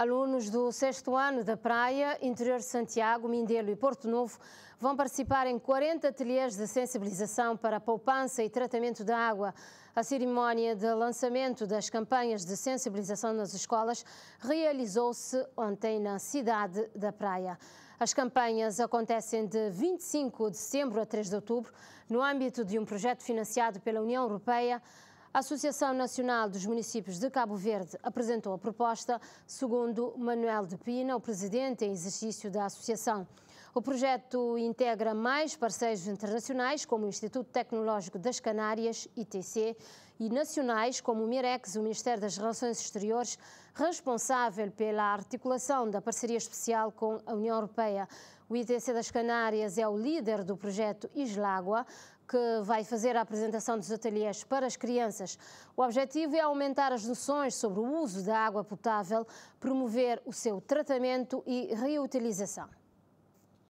Alunos do sexto ano da Praia, Interior de Santiago, Mindelo e Porto Novo vão participar em 40 ateliês de sensibilização para poupança e tratamento da água. A cerimónia de lançamento das campanhas de sensibilização nas escolas realizou-se ontem na cidade da Praia. As campanhas acontecem de 25 de setembro a 3 de outubro, no âmbito de um projeto financiado pela União Europeia a Associação Nacional dos Municípios de Cabo Verde apresentou a proposta, segundo Manuel de Pina, o presidente em exercício da associação. O projeto integra mais parceiros internacionais, como o Instituto Tecnológico das Canárias, ITC, e nacionais, como o MIREX, o Ministério das Relações Exteriores, responsável pela articulação da parceria especial com a União Europeia. O ITC das Canárias é o líder do projeto Islágua, que vai fazer a apresentação dos ateliês para as crianças. O objetivo é aumentar as noções sobre o uso da água potável, promover o seu tratamento e reutilização.